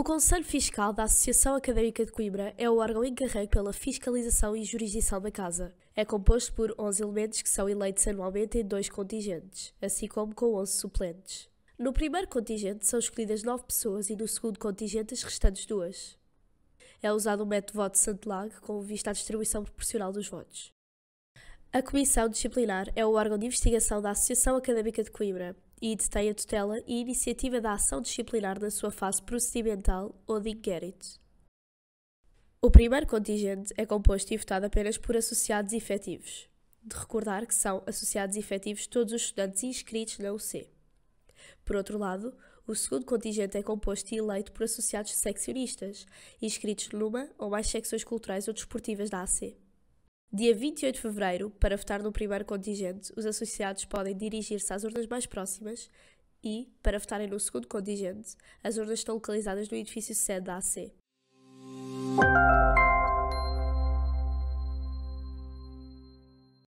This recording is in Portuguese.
O Conselho Fiscal da Associação Académica de Coimbra é o órgão encarregue pela fiscalização e jurisdição da Casa. É composto por 11 elementos que são eleitos anualmente em dois contingentes, assim como com 11 suplentes. No primeiro contingente são escolhidas 9 pessoas e no segundo contingente as restantes duas. É usado o método voto Santelag com vista à distribuição proporcional dos votos. A Comissão Disciplinar é o órgão de investigação da Associação Académica de Coimbra, e detém a tutela e iniciativa da ação disciplinar na sua fase procedimental ou de inquérito. O primeiro contingente é composto e votado apenas por associados efetivos. De recordar que são associados efetivos todos os estudantes inscritos na UC. Por outro lado, o segundo contingente é composto e eleito por associados seccionistas, inscritos numa ou mais secções culturais ou desportivas da AC. Dia 28 de fevereiro, para votar no primeiro contingente, os associados podem dirigir-se às urnas mais próximas e, para votarem no segundo contingente, as urnas estão localizadas no edifício sede da AC.